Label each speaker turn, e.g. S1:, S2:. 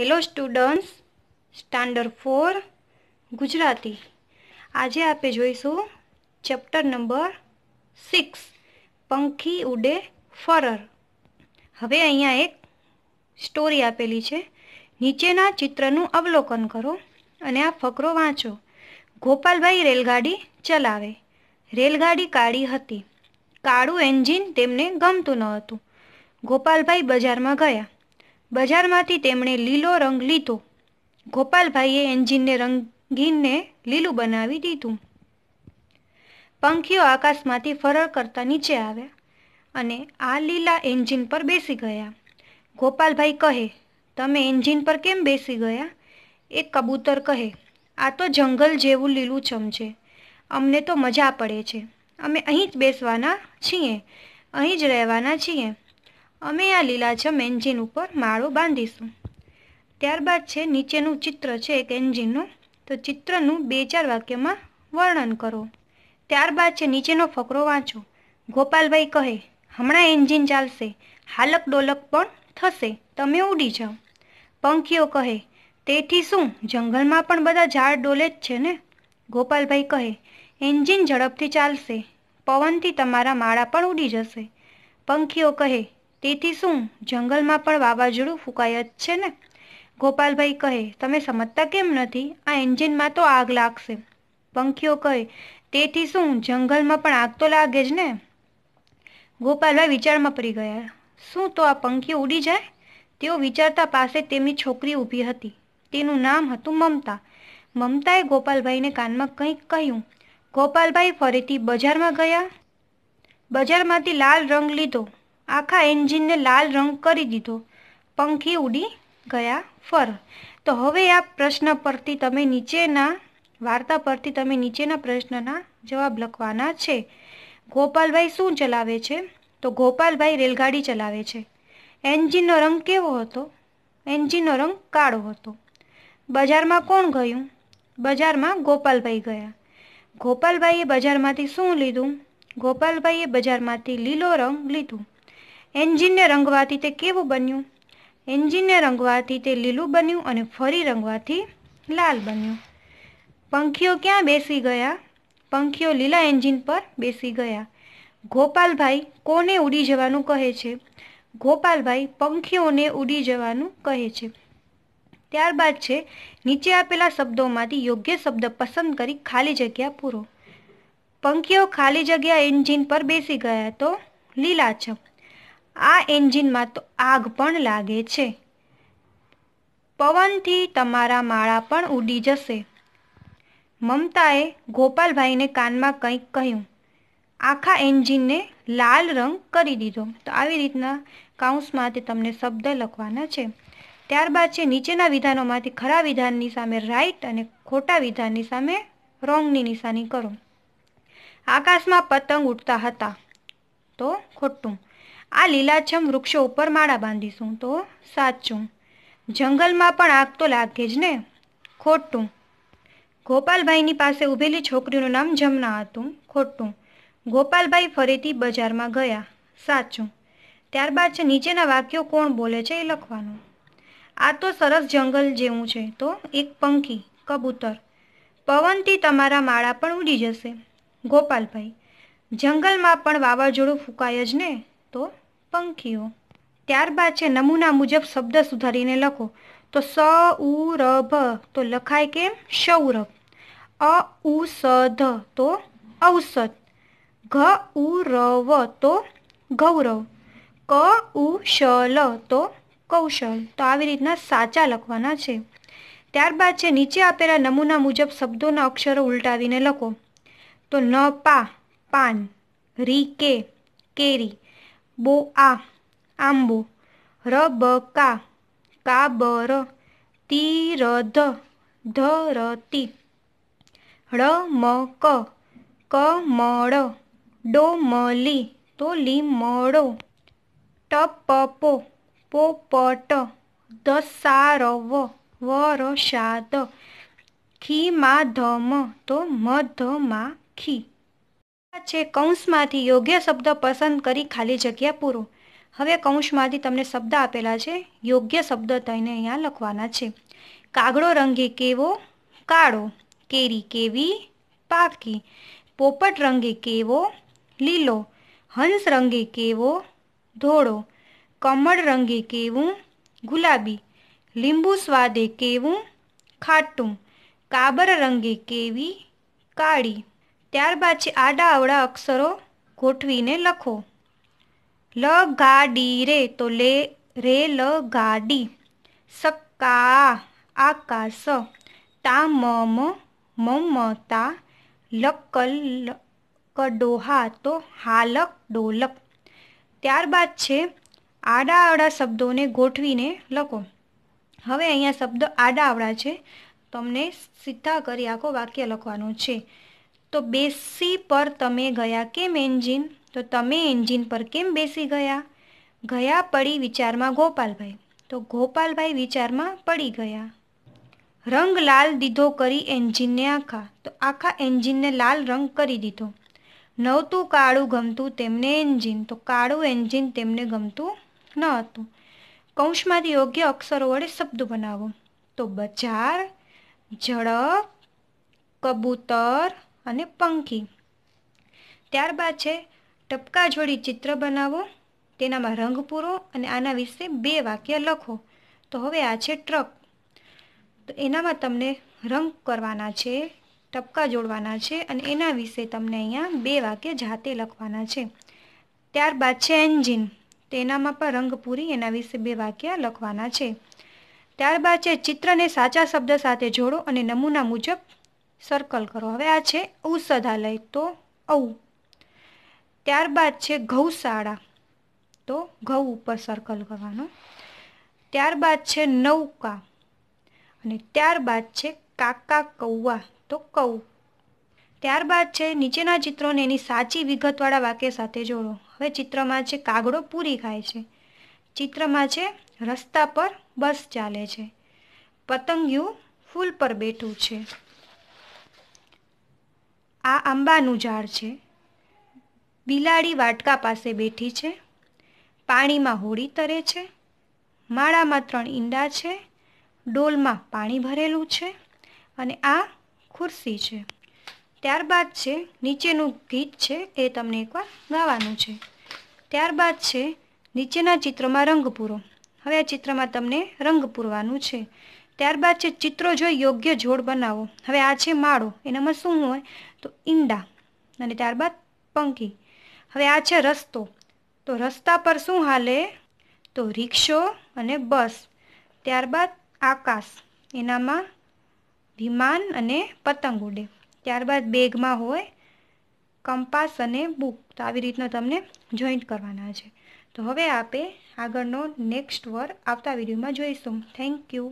S1: hello students standard four Gujarati આજે આપણે જોઈશું ચેપ્ટર નંબર સિક્સ પંખી ઉડે ફરર હવે અહીંયા એક સ્ટોરી આપેલી છે નીચેના ચિત્રનું અવલોકન કરો અને આ ફકરો વાંચો ગોપાલભાઈ રેલગાડી ચલાવે રેલગાડી કાળી હતી કાળું એન્જિન તેમને ગમતું ન હતું ગોપાલભાઈ બજારમાં ગયા બજારમાંથી તેમણે લીલો રંગ લીધો ગોપાલભાઈએ એન્જિનને રંગીનને લીલું બનાવી દીધું પંખીઓ આકાશમાંથી ફરળ કરતા નીચે આવ્યા અને આ લીલા એન્જિન પર બેસી ગયા ગોપાલભાઈ કહે તમે એન્જિન પર કેમ બેસી ગયા એ કબૂતર કહે આ તો જંગલ જેવું લીલુંછમ છે અમને તો મજા પડે છે અમે અહીં જ બેસવાના છીએ અહીં જ રહેવાના છીએ અમે આ લીલાછમ એન્જિન ઉપર માળો બાંધીશું ત્યારબાદ છે નીચેનું ચિત્ર છે એક એન્જિનનું તો ચિત્રનું બે ચાર વાક્યમાં વર્ણન કરો ત્યારબાદ છે નીચેનો ફકરો વાંચો ગોપાલભાઈ કહે હમણાં એન્જિન ચાલશે હાલક ડોલક પણ થશે તમે ઉડી જાઓ પંખીઓ કહે તેથી શું જંગલમાં પણ બધા ઝાડ ડોલે જ છે ને ગોપાલભાઈ કહે એન્જિન ઝડપથી ચાલશે પવનથી તમારા માળા પણ ઉડી જશે પંખીઓ કહે તેથી શું જંગલમાં પણ વાવાઝોડું ફૂંકાય જ છે ને ગોપાલભાઈ કહે તમે સમજતા કેમ નથી આ એન્જિનમાં તો આગ લાગશે પંખીઓ કહે તેથી શું જંગલમાં પણ આગ તો લાગે જ ને ગોપાલભાઈ વિચારમાં પડી ગયા શું તો આ પંખી ઉડી જાય તેઓ વિચારતા પાસે તેમની છોકરી ઊભી હતી તેનું નામ હતું મમતા મમતાએ ગોપાલભાઈને કાનમાં કંઈક કહ્યું ગોપાલભાઈ ફરીથી બજારમાં ગયા બજારમાંથી લાલ રંગ લીધો આખા એન્જિનને લાલ રંગ કરી દીધો પંખી ઉડી ગયા ફર તો હવે આ પ્રશ્ન પરથી તમે નીચેના વાર્તા પરથી તમે નીચેના પ્રશ્નના જવાબ લખવાના છે ગોપાલભાઈ શું ચલાવે છે તો ગોપાલભાઈ રેલગાડી ચલાવે છે એન્જિનનો રંગ કેવો હતો એન્જિનનો રંગ કાળો હતો બજારમાં કોણ ગયું બજારમાં ગોપાલભાઈ ગયા ગોપાલભાઈએ બજારમાંથી શું લીધું ગોપાલભાઈએ બજારમાંથી લીલો રંગ લીધું એન્જિનને રંગવાથી તે કેવું બન્યું એન્જિનને રંગવાથી તે લીલું બન્યું અને ફરી રંગવાથી લાલ બન્યું પંખીઓ ક્યાં બેસી ગયા પંખીઓ લીલા એન્જિન પર બેસી ગયા ગોપાલભાઈ કોને ઉડી જવાનું કહે છે ગોપાલભાઈ પંખીઓને ઉડી જવાનું કહે છે ત્યારબાદ છે નીચે આપેલા શબ્દોમાંથી યોગ્ય શબ્દ પસંદ કરી ખાલી જગ્યા પૂરો પંખીઓ ખાલી જગ્યા એન્જિન પર બેસી ગયા તો લીલાછમ આ એન્જિનમાં તો આગ પણ લાગે છે પવનથી તમારા માળા પણ ઉડી જશે મમતાએ ગોપાલભાઈને કાનમાં કંઈક કહ્યું આખા એન્જિનને લાલ રંગ કરી દીધો તો આવી રીતના કાઉન્સમાં તે તમને શબ્દ લખવાના છે ત્યારબાદ છે નીચેના વિધાનોમાંથી ખરા વિધાનની સામે રાઈટ અને ખોટા વિધાનની સામે રોંગની નિશાની કરો આકાશમાં પતંગ ઉડતા હતા તો ખોટું આ લીલાછમ વૃક્ષો ઉપર માળા બાંધીશું તો સાચું જંગલમાં પણ આગ તો લાગે જ ને ખોટું ગોપાલભાઈની પાસે ઊભેલી છોકરીનું નામ જમના હતું ખોટું ગોપાલભાઈ ફરીથી બજારમાં ગયા સાચું ત્યારબાદ છે નીચેના વાક્યો કોણ બોલે છે એ લખવાનું આ તો સરસ જંગલ જેવું છે તો એક પંખી કબૂતર પવનથી તમારા માળા પણ ઉડી જશે ગોપાલભાઈ જંગલમાં પણ વાવાઝોડું ફૂંકાય જ ને તો પંખીઓ ત્યારબાદ છે નમૂના મુજબ શબ્દ સુધારીને લખો તો સ ઉ ર તો લખાય કેમ સૌરભ અ ઉ સ ધ તો ઔષધ ઘ ઉ ર તો ગૌરવ ક ઉ શ લ તો કૌશલ તો આવી રીતના સાચા લખવાના છે ત્યારબાદ છે નીચે આપેલા નમૂના મુજબ શબ્દોના અક્ષરો ઉલટાવીને લખો તો ન પા પાન રી કે કેરી બોઆ આંબો રબકા કાબર તીરધ ધરતી રમક કમળ ડોમલી તો લીમડો ટપપો પોપટ દસારવ વરસાદ ખીમાધમ તો મધમાખી છે કૌંસમાંથી યોગ્ય શબ્દ પસંદ કરી ખાલી જગ્યા પૂરો હવે કૌંસમાંથી તમને શબ્દ આપેલા છે યોગ્ય શબ્દ થઈને અહીંયા લખવાના છે કાગડો રંગે કેવો કાળો કેરી કેવી પાકી પોપટ રંગે કેવો લીલો હંસ રંગે કેવો ધોળો કમળ રંગે કેવું ગુલાબી લીંબુ સ્વાદે કેવું ખાટું કાબર રંગે કેવી કાળી ત્યારબાદ છે આડા અવળા અક્ષરો ગોઠવીને લખો લ ગા ડી રે તો લે રે લ ગા ડી સક્કા આકાશ તા મ મમતા લકલ કડોહા તો હાલક ડોલક ત્યારબાદ છે આડા અવળા શબ્દોને ગોઠવીને લખો હવે અહીંયા શબ્દ આડા અવળા છે તમને સીધા કરી આખો વાક્ય લખવાનું છે તો બેસી પર તમે ગયા કેમ એન્જિન તો તમે એન્જિન પર કેમ બેસી ગયા ગયા પડી વિચારમાં ગોપાલભાઈ તો ગોપાલભાઈ વિચારમાં પડી ગયા રંગ લાલ દીધો કરી એન્જિનને આખા તો આખા એન્જિનને લાલ રંગ કરી દીધો નહોતું કાળું ગમતું તેમને એન્જિન તો કાળું એન્જિન તેમને ગમતું ન હતું કૌંસમાંથી યોગ્ય અક્ષરો વડે શબ્દ બનાવો તો બજાર ઝડપ કબૂતર અને પંખી ત્યારબાદ છે ટપકા જોડી ચિત્ર બનાવો તેનામાં રંગ પૂરો અને આના વિશે બે વાક્ય લખો તો હવે આ છે ટ્રક તો એનામાં તમને રંગ કરવાના છે ટપકા જોડવાના છે અને એના વિશે તમને અહીંયા બે વાક્ય જાતે લખવાના છે ત્યારબાદ છે એન્જિન તેનામાં પણ રંગ પૂરી એના વિશે બે વાક્ય લખવાના છે ત્યારબાદ છે ચિત્રને સાચા શબ્દ સાથે જોડો અને નમૂના મુજબ સર્કલ કરો હવે આ છે ઔષધાલય તો ઔ ત્યારબાદ છે ઘઉશાળા તો ઘઉ ઉપર સર્કલ કરવાનો ત્યારબાદ છે નૌકા અને ત્યારબાદ છે કાકા કૌવા તો કૌ ત્યારબાદ છે નીચેના ચિત્રોને એની સાચી વિગતવાળા વાક્ય સાથે જોડો હવે ચિત્રમાં છે કાગડો પૂરી ખાય છે ચિત્રમાં છે રસ્તા પર બસ ચાલે છે પતંગિયું ફૂલ પર બેઠું છે આ આંબાનું ઝાડ છે બિલાડી વાટકા પાસે બેઠી છે પાણીમાં હોડી તરે છે માળામાં ત્રણ ઈંડા છે ડોલમાં પાણી ભરેલું છે અને આ ખુરશી છે ત્યારબાદ છે નીચેનું ગીત છે એ તમને એકવાર ગાવાનું છે ત્યારબાદ છે નીચેના ચિત્રમાં રંગ પૂરો હવે આ ચિત્રમાં તમને રંગ પૂરવાનું છે ત્યારબાદ છે ચિત્રો જોઈ યોગ્ય જોડ બનાવો હવે આ છે માળો એનામાં શું હોય તો ઈંડા અને ત્યારબાદ પંખી હવે આ છે રસ્તો તો રસ્તા પર શું હાલે તો રિક્ષો અને બસ ત્યારબાદ આકાશ એનામાં વિમાન અને પતંગ ઉડે ત્યારબાદ બેગમાં હોય કંપાસ અને બુક તો આવી રીતના તમને જોઈન્ટ કરવાના છે તો હવે આપે આગળનો નેક્સ્ટ વર આવતા વિડીયોમાં જોઈશું થેન્ક યુ